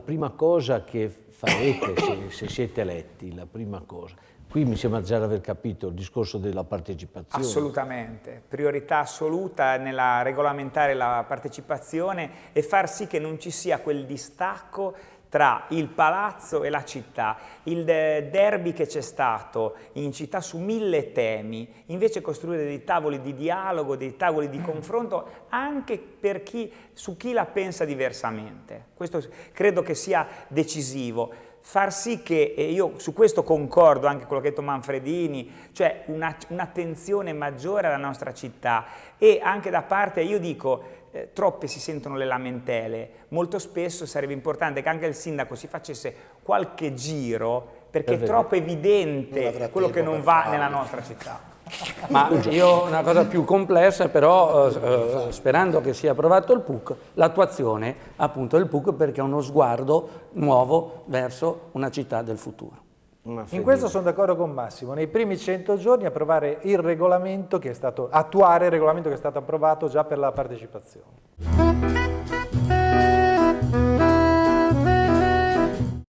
prima cosa che farete se, se siete eletti, la prima cosa, Qui mi sembra già aver capito il discorso della partecipazione. Assolutamente, priorità assoluta nella regolamentare la partecipazione e far sì che non ci sia quel distacco tra il palazzo e la città, il derby che c'è stato in città su mille temi, invece costruire dei tavoli di dialogo, dei tavoli di confronto anche per chi, su chi la pensa diversamente. Questo credo che sia decisivo far sì che, e io su questo concordo anche con quello che ha detto Manfredini, cioè un'attenzione un maggiore alla nostra città e anche da parte, io dico, eh, troppe si sentono le lamentele, molto spesso sarebbe importante che anche il sindaco si facesse qualche giro perché è, è troppo evidente quello che non va farlo. nella nostra città. Ma io una cosa più complessa, però eh, eh, sperando che sia approvato il PUC, l'attuazione appunto del PUC perché è uno sguardo nuovo verso una città del futuro. In questo sono d'accordo con Massimo, nei primi 100 giorni approvare il regolamento che è stato, attuare il regolamento che è stato approvato già per la partecipazione.